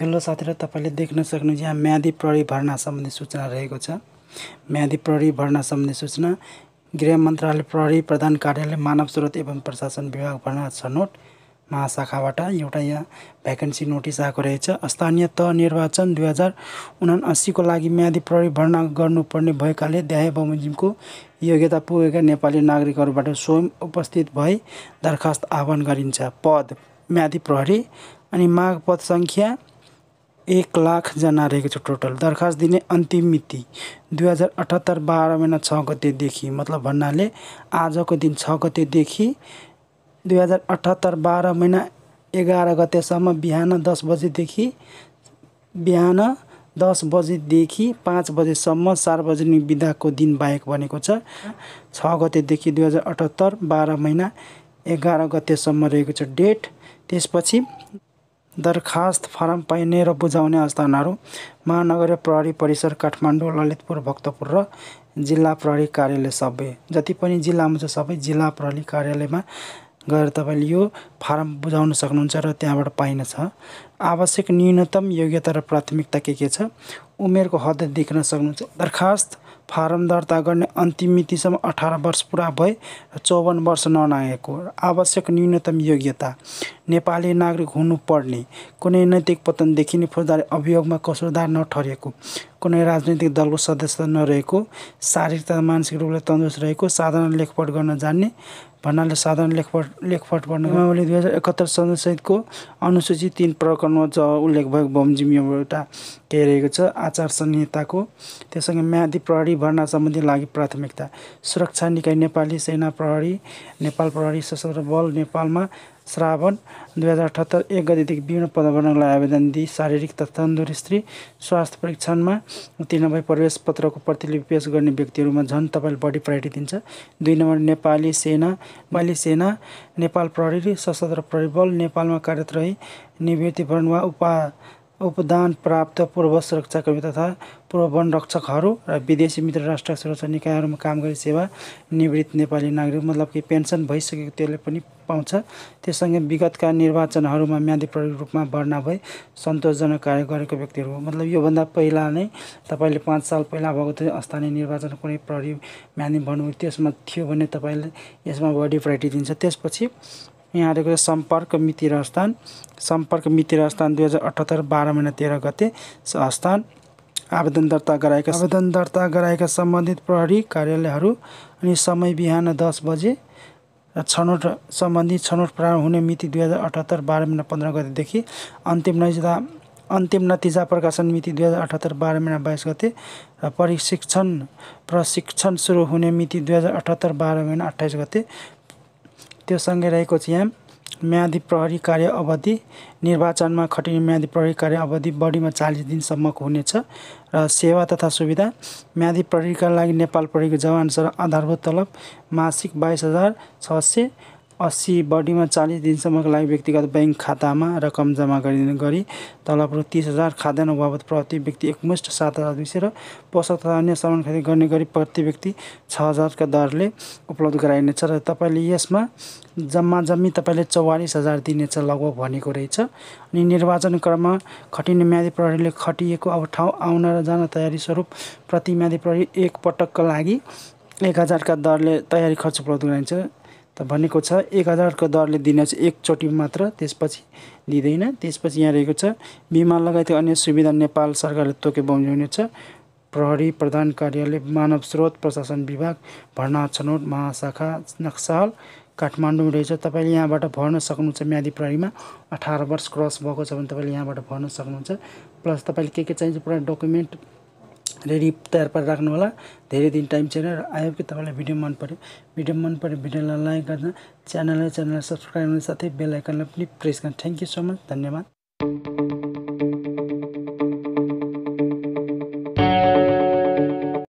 hello साथीहरू तपाईँले देख्न सक्नुहुन्छ यहाँ म्यादी प्रहरी भर्ना सम्बन्धी सूचना रहेको छ म्यादी प्रहरी भर्ना सम्बन्धी सूचना गृह मन्त्रालय प्रहरी प्रधान कार्यालय मानव स्रोत एवं प्रशासन विभाग भर्ना छनौट महाशाखाबाट एउटा यहाँ भ्याकेन्सी नोटिस आएको रहेछ स्थानीय तह निर्वाचन दुई हजार उनासीको लागि म्यादी प्रहरी भर्ना गर्नुपर्ने भएकाले देहाय बमोजिमको योग्यता पुगेका नेपाली नागरिकहरूबाट स्वयं उपस्थित भई दरखास्त आह्वान गरिन्छ पद म्यादी प्रहरी अनि माग पद सङ्ख्या एक लाखजना रहेको छ टोटल दरखास्त दिने अन्तिम मिति दुई हजार अठहत्तर बाह्र महिना छ गतेदेखि मतलब भन्नाले आजको दिन छ गतेदेखि दुई हजार अठहत्तर बाह्र महिना एघार गतेसम्म बिहान दस बजेदेखि बिहान दस बजेदेखि पाँच बजेसम्म सार्वजनिक विधाको दिन बाहेक भनेको छ छ गतेदेखि दुई हजार अठहत्तर बाह्र महिना एघार गतेसम्म रहेको छ डेट त्यसपछि दरखास्त फारम पाइने र बुझाउने स्थानहरू महानगरीय प्रहरी परिसर काठमाडौँ ललितपुर भक्तपुर र जिल्ला प्रहरी कार्यालय सबै जति पनि जिल्लामा छ सबै जिल्ला प्रहरी कार्यालयमा गएर तपाईँले यो फारम बुझाउन सक्नुहुन्छ र त्यहाँबाट पाइनेछ आवश्यक न्यूनतम योग्यता र प्राथमिकता के के छ उमेरको हद देख्न सक्नुहुन्छ दरखास्त फारम दर्ता गर्ने अन्तिम मितिसम्म अठार वर्ष पुरा भए र चौवन्न वर्ष ननागेको आवश्यक न्यूनतम योग्यता नेपाली नागरिक हुनुपर्ने कुनै नैतिक पतन देखिने फौजदारी अभियोगमा कसुरदार नठरिएको कुनै राजनैतिक दलको सदस्य नरहेको शारीरिक तथा मानसिक रूपले तन्दुरुस्त रहेको साधारण लेखपट गर्न जान्ने भन्नाले साधारण लेखपट लेखपट भन्नु उहाँले दुई हजार एकहत्तर सदनसहितको अनुसूचित तिन प्रकरणमा ज उल्लेख भएको बमजिम एउटा के रहेको छ आचार संहिताको त्यससँग म्यादी प्रहरी भर्ना सम्बन्धी लागि प्राथमिकता सुरक्षा निकाय नेपाली सेना प्रहरी नेपाल प्रहरी सशस्त्र बल नेपालमा श्रावण दुई हजार अठहत्तर एक गतिदेखि विभिन्न पदहरूको आवेदन दिई शारीरिक तथा तन्दुरुस्ती स्वास्थ्य परीक्षणमा उत्तीर्ण भई प्रवेश पत्रको प्रतिलिपि पेश गर्ने व्यक्तिहरूमा झन् तपाईँले बढी प्रायोरिटी दिन्छ दुई नम्बर नेपाली सेना नेपाली सेना नेपाल प्रहरी सशस्त्र प्रहरी बल नेपालमा कार्यरत रही निवृत्तिभरण वा उपा उपदान प्राप्त पूर्व सुरक्षाकर्मी तथा पूर्व वन रक्षकहरू र विदेशी मित्र राष्ट्र सुरक्षा निकायहरूमा काम गरी सेवा निवृत्त नेपाली नागरिक मतलब कि पेन्सन भइसकेको त्यसले पनि पाउँछ त्यससँगै विगतका निर्वाचनहरूमा म्यादी प्रहरीको रूपमा भर्ना भई सन्तोषजनक कार्य गरेको व्यक्तिहरू मतलब योभन्दा पहिला नै तपाईँले पाँच साल पहिला भएको थियो स्थानीय निर्वाचन कुनै प्रहरी म्यादी भन्नुभयो त्यसमा थियो भने तपाईँले यसमा बडी प्रायोरिटी दिन्छ त्यसपछि यहाँहरूको सम्पर्क मिति र स्थान सम्पर्क मिति र स्थान दुई हजार अठहत्तर बाह्र महिना तेह्र गते स्थान आवेदन दर्ता गराएका आवेदन दर्ता गराएका सम्बन्धित प्रहरी कार्यालयहरू अनि समय बिहान दस बजे र छनौट सम्बन्धी छनौट प्रारम्भ हुने मिति दुई हजार अठहत्तर बाह्र महिना पन्ध्र गतेदेखि अन्तिम नतिजा अन्तिम नतिजा प्रकाशन मिति दुई हजार अठहत्तर बाह्र महिना बाइस गते र प्रशिक्षण प्रशिक्षण सुरु हुने मिति दुई हजार अठहत्तर बाह्र महिना अठाइस गते त्यो सँगै रहेको छ यहाँ म्यादी प्रहरी कार्य अवधि निर्वाचनमा खटिने म्यादी प्रहरी कार्य अवधि बढीमा चालिस दिनसम्मको हुनेछ र सेवा तथा सुविधा म्यादी प्रहरीका लागि नेपाल प्रहरीको जवान सर आधारभूत तलब मासिक बाइस हजार छ सय अस्सी बढीमा चालिस दिनसम्मको लागि व्यक्तिगत ब्याङ्क खातामा रकम जम्मा गरिदिने गरी रु तिस हजार खाद्यान्न बाबत प्रति व्यक्ति एकमुष्ट सात हजार दुई सय र पोसाक तथा अन्य सामान खरिद गर्ने गरी प्रति व्यक्ति छ हजारका दरले उपलब्ध गराइनेछ र तपाईँले यसमा जम्मा जम्मी तपाईँले चौवालिस हजार दिनेछ लगभग भनेको रहेछ अनि निर्वाचन क्रममा खटिने म्यादी प्रहरीले खटिएको अब ठाउँ आउन र जान तयारी स्वरूप प्रति म्यादी प्रहरी एक लागि एक हजारका दरले तयारी खर्च उपलब्ध गराइन्छ त भनेको छ एक हजारको दरले दिने चाहिँ एकचोटि मात्र त्यसपछि दिँदैन त्यसपछि यहाँ रहेको छ बिमा लगायत अन्य सुविधा नेपाल सरकारले तोके बमजाउने छ प्रहरी प्रधान कार्यालय मानव स्रोत प्रशासन विभाग भर्ना छनौट महाशाखा नक्साल काठमाडौँ रहेछ तपाईँले यहाँबाट भर्न सक्नुहुन्छ म्यादी प्रहरीमा अठार वर्ष क्रस भएको छ भने तपाईँले यहाँबाट भर्न सक्नुहुन्छ प्लस तपाईँले के के चाहिन्छ पुरा डकुमेन्ट रेडी तयार पारेर राख्नु होला धेरै दिन टाइम छैन र आयो कि तपाईँलाई भिडियो मन पऱ्यो भिडियो मन पऱ्यो भिडियोलाई लाइक गर्न च्यानललाई च्यानललाई सब्सक्राइब गर्ने साथै बेलायकनलाई पनि प्रेस गर्नु थ्याङ्क यू सो मच धन्यवाद